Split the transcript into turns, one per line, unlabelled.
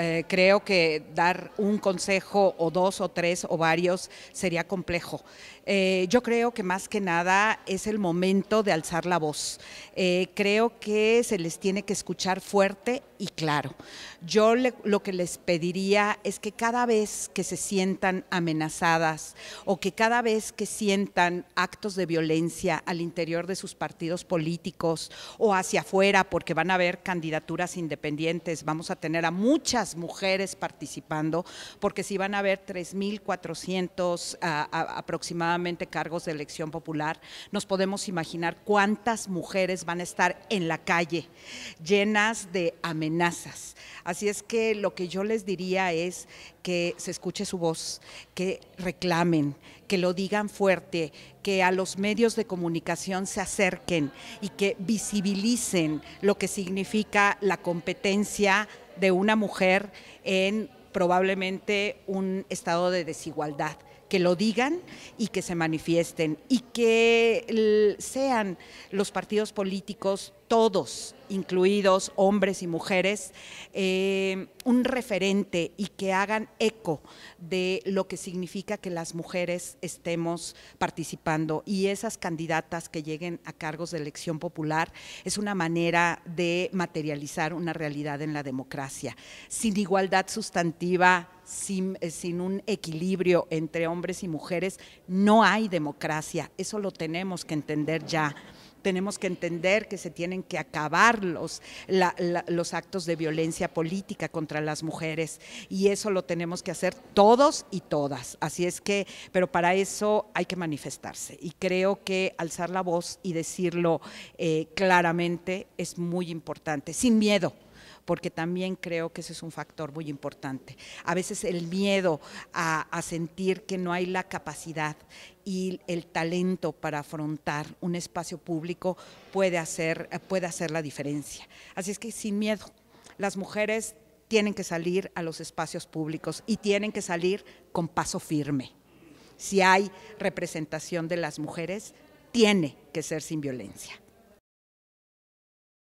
Eh, creo que dar un consejo o dos o tres o varios sería complejo. Eh, yo creo que más que nada es el momento de alzar la voz. Eh, creo que se les tiene que escuchar fuerte y claro. Yo lo que les pediría es que cada vez que se sientan amenazadas o que cada vez que sientan actos de violencia al interior de sus partidos políticos o hacia afuera, porque van a haber candidaturas independientes, vamos a tener a muchas mujeres participando, porque si van a haber 3.400 ah, ah, aproximadamente cargos de elección popular, nos podemos imaginar cuántas mujeres van a estar en la calle, llenas de amenazas. Así es que lo que yo les diría es que se escuche su voz, que reclamen, que lo digan fuerte, que a los medios de comunicación se acerquen y que visibilicen lo que significa la competencia de una mujer en probablemente un estado de desigualdad que lo digan y que se manifiesten y que sean los partidos políticos todos, incluidos hombres y mujeres, eh, un referente y que hagan eco de lo que significa que las mujeres estemos participando. Y esas candidatas que lleguen a cargos de elección popular es una manera de materializar una realidad en la democracia. Sin igualdad sustantiva, sin, eh, un equilibrio entre hombres y mujeres, no hay democracia. Eso lo tenemos que entender ya tenemos que entender que se tienen que acabar los, los actos de violencia política contra las mujeres y eso lo tenemos que hacer todos y todas. Así es que, pero para eso hay que manifestarse y creo que alzar la voz y decirlo eh, claramente es muy importante, sin miedo porque también creo que ese es un factor muy importante. A veces el miedo a, sentir que no hay la capacidad y el talento para afrontar un espacio público puede puede hacer la diferencia. Así es que sin miedo, las mujeres tienen que salir a los espacios públicos y tienen que salir con paso firme. Si hay representación de las mujeres, tiene que ser sin violencia.